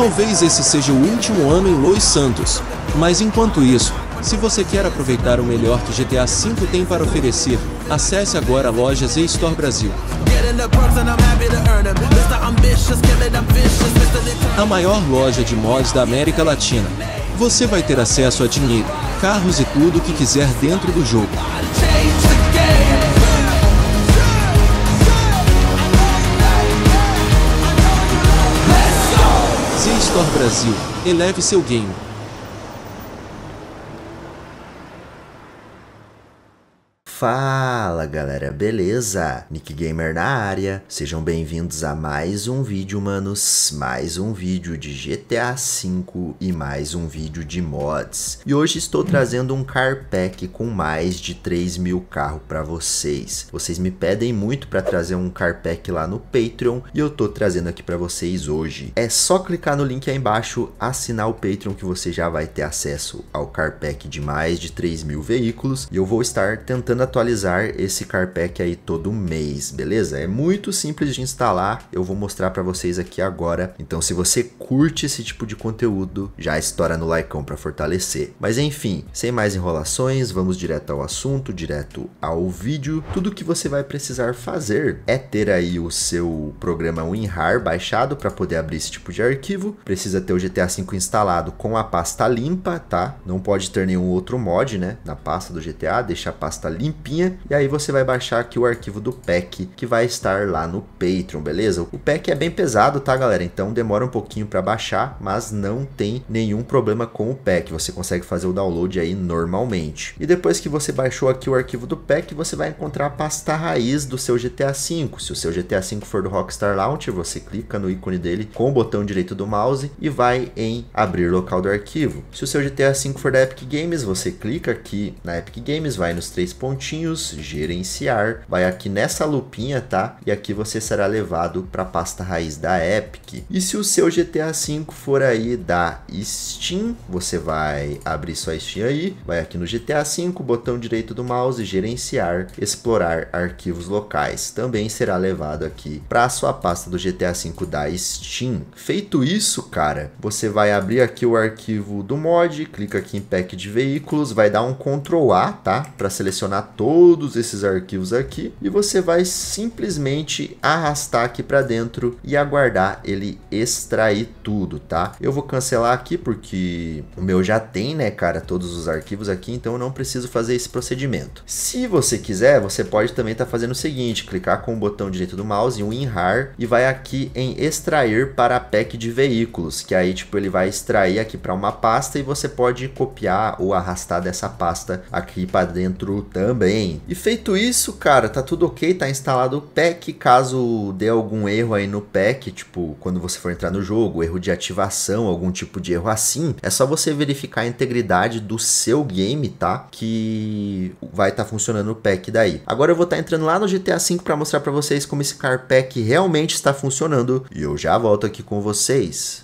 Talvez esse seja o último ano em Los Santos, mas enquanto isso, se você quer aproveitar o melhor que GTA V tem para oferecer, acesse agora a lojas e Store Brasil. A maior loja de mods da América Latina. Você vai ter acesso a dinheiro, carros e tudo o que quiser dentro do jogo. Store Brasil, eleve seu game. Fala galera, beleza? Nick Gamer na área, sejam bem-vindos a mais um vídeo, manos, mais um vídeo de GTA V e mais um vídeo de mods. E hoje estou trazendo um car pack com mais de 3 mil carros para vocês. Vocês me pedem muito para trazer um car pack lá no Patreon e eu tô trazendo aqui para vocês hoje. É só clicar no link aí embaixo, assinar o Patreon que você já vai ter acesso ao car pack de mais de 3 mil veículos e eu vou estar tentando atualizar esse Carpack aí todo mês, beleza? É muito simples de instalar, eu vou mostrar para vocês aqui agora. Então se você curte esse tipo de conteúdo, já estoura no likeão para fortalecer. Mas enfim, sem mais enrolações, vamos direto ao assunto, direto ao vídeo. Tudo que você vai precisar fazer é ter aí o seu programa WinRAR baixado para poder abrir esse tipo de arquivo. Precisa ter o GTA V instalado com a pasta limpa, tá? Não pode ter nenhum outro mod, né, na pasta do GTA, deixa a pasta limpa limpinha. E aí você vai baixar aqui o arquivo do pack que vai estar lá no Patreon, beleza? O pack é bem pesado, tá, galera? Então demora um pouquinho para baixar, mas não tem nenhum problema com o pack. Você consegue fazer o download aí normalmente. E depois que você baixou aqui o arquivo do pack, você vai encontrar a pasta raiz do seu GTA V. Se o seu GTA V for do Rockstar Launcher, você clica no ícone dele com o botão direito do mouse e vai em abrir local do arquivo. Se o seu GTA V for da Epic Games, você clica aqui na Epic Games, vai nos três pontinhos pontinhos, gerenciar, vai aqui nessa lupinha, tá? E aqui você será levado para a pasta raiz da Epic. E se o seu GTA V for aí da Steam, você vai abrir sua Steam aí, vai aqui no GTA V, botão direito do mouse, gerenciar, explorar arquivos locais. Também será levado aqui para a sua pasta do GTA V da Steam. Feito isso, cara, você vai abrir aqui o arquivo do mod, clica aqui em pack de veículos, vai dar um Ctrl A, tá? Para selecionar todos esses arquivos aqui e você vai simplesmente arrastar aqui para dentro e aguardar ele extrair tudo, tá? Eu vou cancelar aqui porque o meu já tem, né, cara, todos os arquivos aqui, então eu não preciso fazer esse procedimento. Se você quiser, você pode também estar tá fazendo o seguinte, clicar com o botão direito do mouse em WinRAR e vai aqui em extrair para a pack de veículos, que aí tipo ele vai extrair aqui para uma pasta e você pode copiar ou arrastar dessa pasta aqui para dentro também também. E feito isso, cara, tá tudo ok, tá instalado o pack. Caso dê algum erro aí no pack, tipo, quando você for entrar no jogo, erro de ativação, algum tipo de erro assim, é só você verificar a integridade do seu game, tá? Que vai estar tá funcionando o pack daí. Agora eu vou estar tá entrando lá no GTA V para mostrar para vocês como esse car pack realmente está funcionando e eu já volto aqui com vocês.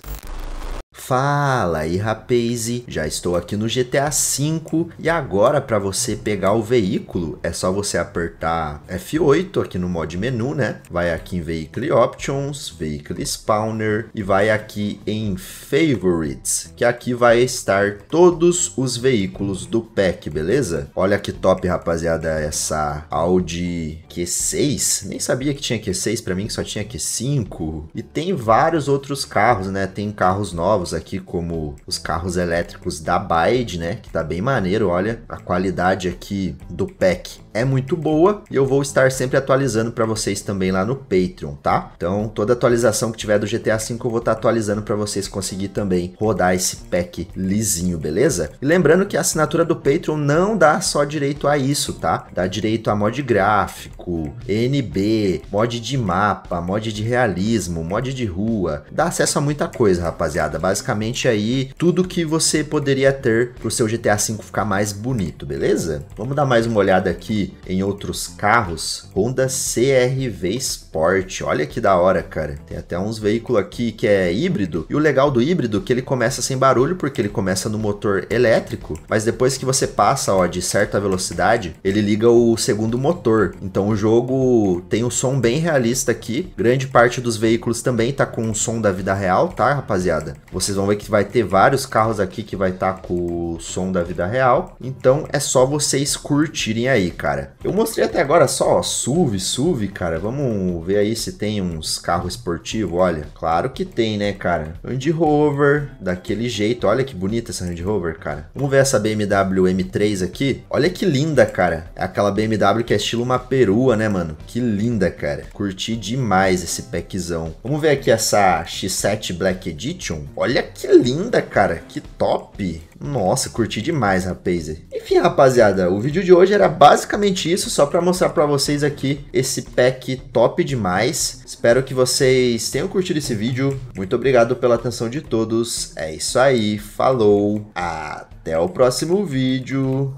Fala aí rapaze, já estou aqui no GTA V e agora para você pegar o veículo é só você apertar F8 aqui no mod menu né, vai aqui em Vehicle Options, Vehicle Spawner e vai aqui em Favorites, que aqui vai estar todos os veículos do pack, beleza? Olha que top rapaziada essa Audi Q6, nem sabia que tinha Q6 para mim, que só tinha Q5 e tem vários outros carros né, tem carros novos aqui, como os carros elétricos da Byte né? Que tá bem maneiro, olha a qualidade aqui do pack é muito boa e eu vou estar sempre atualizando para vocês também lá no Patreon, tá? Então, toda atualização que tiver do GTA V eu vou estar tá atualizando para vocês conseguir também rodar esse pack lisinho, beleza? E lembrando que a assinatura do Patreon não dá só direito a isso, tá? Dá direito a mod gráfico, NB, mod de mapa, mod de realismo, mod de rua, dá acesso a muita coisa, rapaziada. Basicamente aí tudo que você poderia ter pro seu GTA V ficar mais bonito, beleza? Vamos dar mais uma olhada aqui em outros carros, Honda CRV Sport. Olha que da hora, cara. Tem até uns veículos aqui que é híbrido. E o legal do híbrido é que ele começa sem barulho, porque ele começa no motor elétrico, mas depois que você passa, ó, de certa velocidade, ele liga o segundo motor. Então o jogo tem um som bem realista aqui. Grande parte dos veículos também tá com o som da vida real, tá, rapaziada? Vocês vão ver que vai ter vários carros aqui que vai estar tá com o som da vida real. Então é só vocês curtirem aí, cara cara. Eu mostrei até agora só, ó, SUV, SUV, cara. Vamos ver aí se tem uns carros esportivos, olha. Claro que tem, né, cara? Land Rover, daquele jeito. Olha que bonita essa Land Rover, cara. Vamos ver essa BMW M3 aqui. Olha que linda, cara. É aquela BMW que é estilo uma perua, né, mano? Que linda, cara. Curti demais esse packzão. Vamos ver aqui essa X7 Black Edition. Olha que linda, cara. Que top. Nossa, curti demais, rapaz. Enfim, rapaziada, o vídeo de hoje era basicamente basicamente isso, só para mostrar para vocês aqui esse pack top demais. Espero que vocês tenham curtido esse vídeo. Muito obrigado pela atenção de todos. É isso aí, falou, até o próximo vídeo.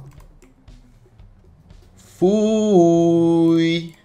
Fui!